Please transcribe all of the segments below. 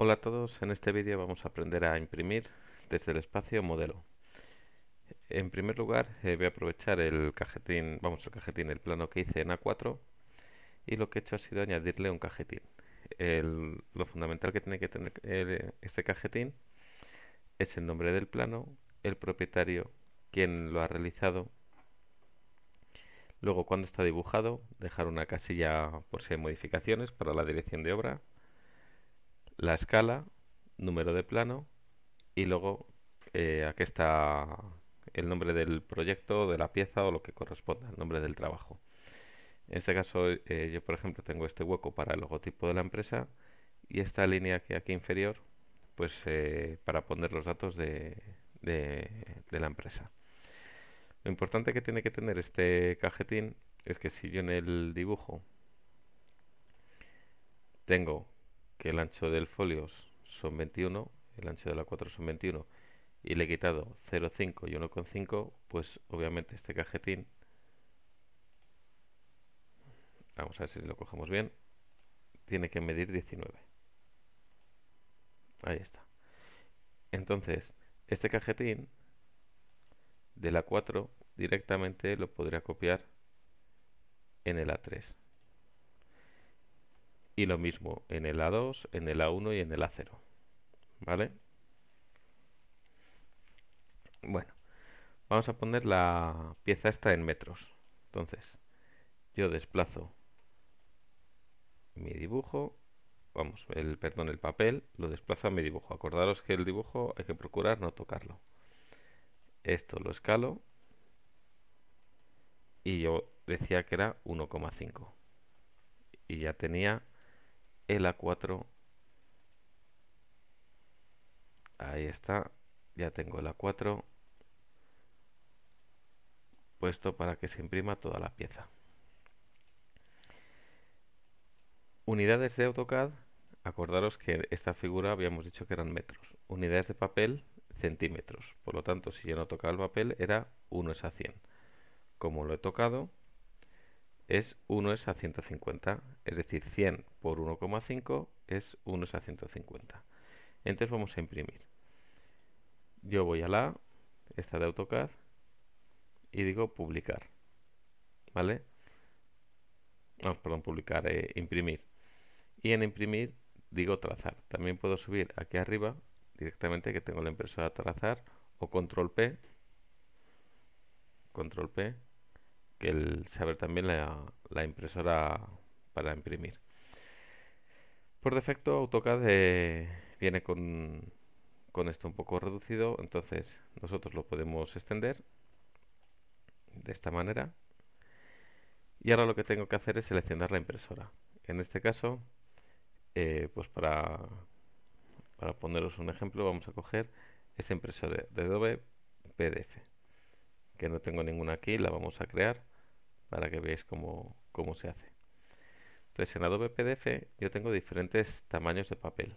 Hola a todos, en este vídeo vamos a aprender a imprimir desde el espacio modelo. En primer lugar eh, voy a aprovechar el cajetín, vamos el cajetín, el plano que hice en A4 y lo que he hecho ha sido añadirle un cajetín. lo fundamental que tiene que tener eh, este cajetín es el nombre del plano, el propietario, quien lo ha realizado, luego cuando está dibujado, dejar una casilla por si hay modificaciones para la dirección de obra, la escala, número de plano y luego eh, aquí está el nombre del proyecto, de la pieza o lo que corresponda, el nombre del trabajo. En este caso eh, yo por ejemplo tengo este hueco para el logotipo de la empresa y esta línea que aquí inferior pues eh, para poner los datos de, de la empresa. Lo importante que tiene que tener este cajetín es que si yo en el dibujo tengo que el ancho del folio son 21, el ancho de la 4 son 21, y le he quitado 0,5 y 1,5, pues obviamente este cajetín, vamos a ver si lo cogemos bien, tiene que medir 19. Ahí está. Entonces, este cajetín de la 4 directamente lo podría copiar en el A3 y lo mismo en el A2, en el A1 y en el A0. ¿Vale? Bueno, vamos a poner la pieza esta en metros. Entonces, yo desplazo mi dibujo, vamos, el, perdón, el papel, lo desplazo a mi dibujo. Acordaros que el dibujo hay que procurar no tocarlo. Esto lo escalo y yo decía que era 1,5 y ya tenía el A4 ahí está ya tengo el A4 puesto para que se imprima toda la pieza unidades de AutoCAD acordaros que esta figura habíamos dicho que eran metros unidades de papel centímetros por lo tanto si yo no tocaba el papel era 1 es a 100 como lo he tocado es 1 es a 150, es decir, 100 por 1,5 es 1 es a 150. Entonces vamos a imprimir. Yo voy a la, esta de AutoCAD, y digo publicar. ¿Vale? No, ah, perdón, publicar, eh, imprimir. Y en imprimir digo trazar. También puedo subir aquí arriba directamente que tengo la impresora trazar o control P. Control P que el saber también la, impresora para imprimir. Por defecto, AutoCAD eh, viene con, con esto un poco reducido, entonces nosotros lo podemos extender de esta manera. Y ahora lo que tengo que hacer es seleccionar la impresora. En este caso, eh, pues para, para poneros un ejemplo, vamos a coger esta impresora de Adobe PDF, que no tengo ninguna aquí, la vamos a crear para que veáis cómo, se hace. Entonces en Adobe PDF yo tengo diferentes tamaños de papel.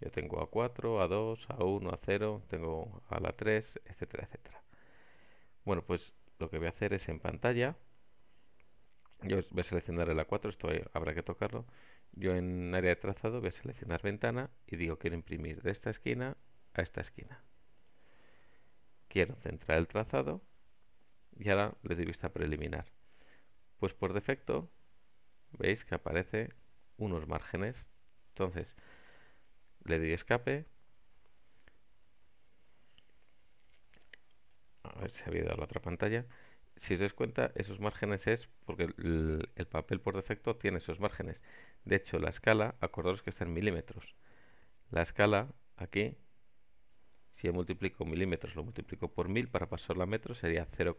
Yo tengo A4, A2, A1, A0, tengo a la 3, etcétera, etcétera. Bueno, pues lo que voy a hacer es en pantalla. Yo voy a seleccionar el A4, esto habrá que tocarlo. Yo en área de trazado voy a seleccionar ventana y digo quiero imprimir de esta esquina a esta esquina. Quiero centrar el trazado y ahora le doy vista preliminar. Pues por defecto, veis que aparece unos márgenes. Entonces, le doy escape. A ver si había dado la otra pantalla. Si os dais cuenta, esos márgenes es porque el, papel por defecto tiene esos márgenes. De hecho, la escala, acordaros que está en milímetros. La escala, aquí, si multiplico milímetros, lo multiplico por mil para pasarla a metros, sería 0,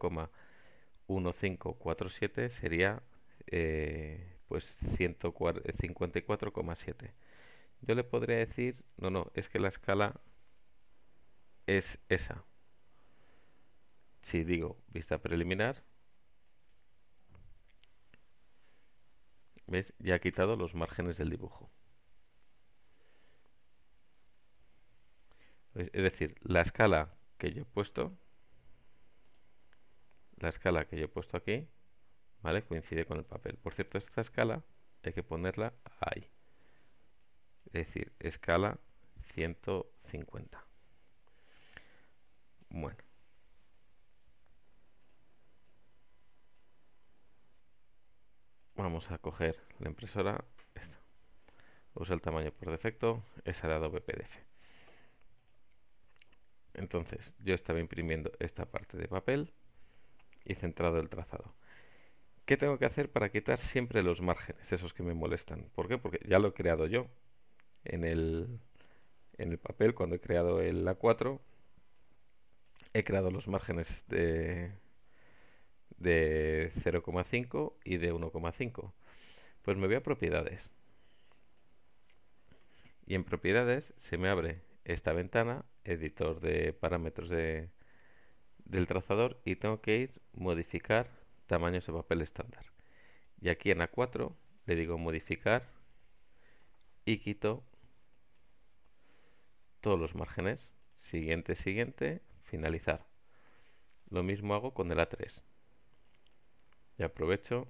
1547 sería eh, pues 154,7. Eh, yo le podría decir, no, no, es que la escala es esa. Si digo vista preliminar, ¿ves? Ya ha quitado los márgenes del dibujo. Es decir, la escala que yo he puesto la escala que yo he puesto aquí, ¿vale? Coincide con el papel. Por cierto, esta escala hay que ponerla ahí. Es decir, escala 150. Bueno. Vamos a coger la impresora. Esta. Usa el tamaño por defecto. Es la Adobe PDF. Entonces, yo estaba imprimiendo esta parte de papel y centrado el trazado. ¿Qué tengo que hacer para quitar siempre los márgenes, esos que me molestan? ¿Por qué? Porque ya lo he creado yo. En el, en el papel, cuando he creado el A4, he creado los márgenes de, de 0,5 y de 1,5. Pues me voy a propiedades. Y en propiedades se me abre esta ventana, editor de parámetros de, del trazador y tengo que ir modificar tamaños de papel estándar. Y aquí en A4 le digo modificar y quito todos los márgenes. Siguiente, siguiente, finalizar. Lo mismo hago con el A3. Y aprovecho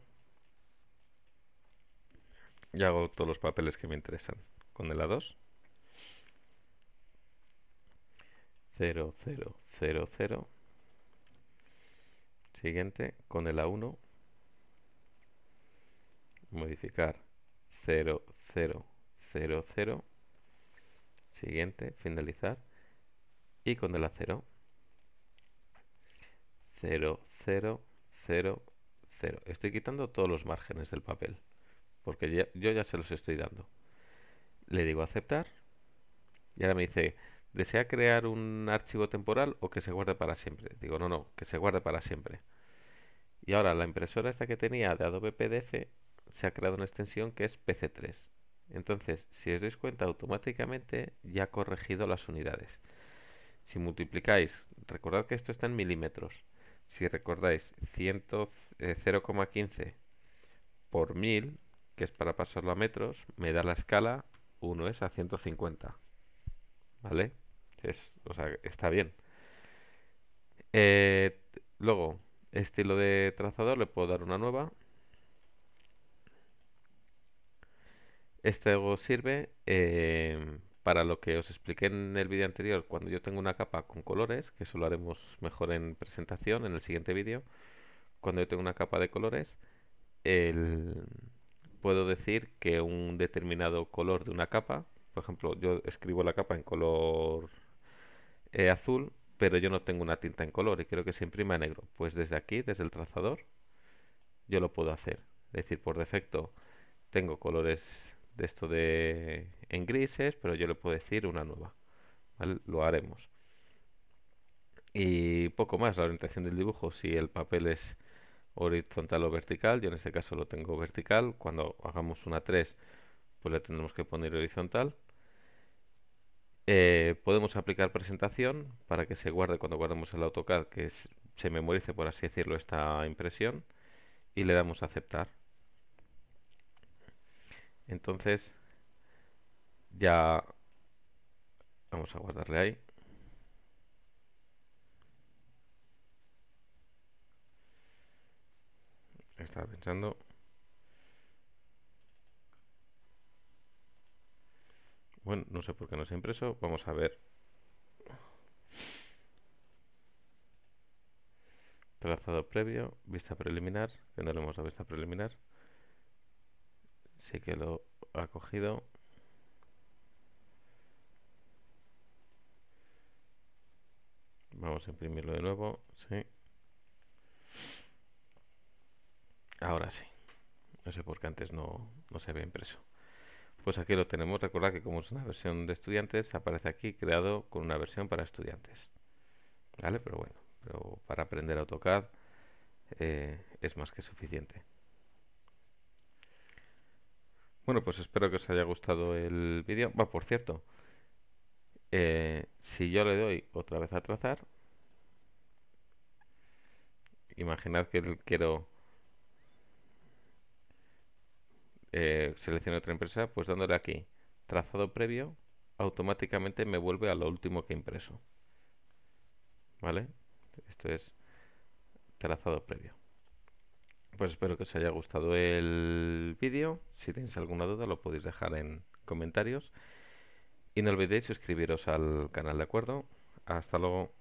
y hago todos los papeles que me interesan. Con el A2. 0, 0, 0, 0. Siguiente, con el A1, modificar 0, 0, 0, 0. Siguiente, finalizar. Y con el A0, 0, 0, 0, 0. Estoy quitando todos los márgenes del papel, porque yo ya se los estoy dando. Le digo aceptar y ahora me dice ¿Desea crear un archivo temporal o que se guarde para siempre? Digo, no, no, que se guarde para siempre. Y ahora la impresora esta que tenía de Adobe PDF se ha creado una extensión que es PC3. Entonces, si os dais cuenta, automáticamente ya ha corregido las unidades. Si multiplicáis, recordad que esto está en milímetros. Si recordáis 0,15 eh, por 1000, que es para pasarlo a metros, me da la escala 1 es a 150. ¿Vale? o sea, está bien. Eh, luego, estilo de trazador, le puedo dar una nueva. Este sirve em, para lo que os expliqué en el vídeo anterior, cuando yo tengo una capa con colores, que eso lo haremos mejor en presentación, en el siguiente vídeo, cuando yo tengo una capa de colores, puedo decir que un determinado color de una capa por ejemplo, yo escribo la capa en color eh, azul, pero yo no tengo una tinta en color y quiero que se imprima en negro. Pues desde aquí, desde el trazador, yo lo puedo hacer. Es decir, por defecto tengo colores de esto de en grises, pero yo le puedo decir una nueva. Lo haremos. Y poco más, la orientación del dibujo, si el papel es horizontal o vertical, yo en este caso lo tengo vertical, cuando hagamos una 3 pues le tendremos que poner horizontal. Eh, podemos aplicar presentación para que se guarde cuando guardemos el AutoCAD, que se memorice, por así decirlo, esta impresión. Y le damos a aceptar. Entonces, ya vamos a guardarle ahí. Estaba pensando. Bueno, no sé por qué no se ha impreso. Vamos a ver. Trazado previo, vista preliminar, que no le hemos dado vista preliminar. Sí que lo ha cogido. Vamos a imprimirlo de nuevo, sí. Ahora sí. No sé por qué antes no, no se había impreso. Pues aquí lo tenemos, recordad que como es una versión de estudiantes, aparece aquí creado con una versión para estudiantes. ¿Vale? Pero bueno, pero para aprender AutoCAD tocar eh, es más que suficiente. Bueno, pues espero que os haya gustado el vídeo. Va, por cierto, eh, si yo le doy otra vez a trazar, imaginad que quiero eh, selecciono otra empresa, pues dándole aquí trazado previo, automáticamente me vuelve a lo último que impreso. ¿Vale? Esto es trazado previo. Pues espero que os haya gustado el vídeo. Si tenéis alguna duda lo podéis dejar en comentarios. Y no olvidéis suscribiros al canal, ¿de acuerdo? Hasta luego.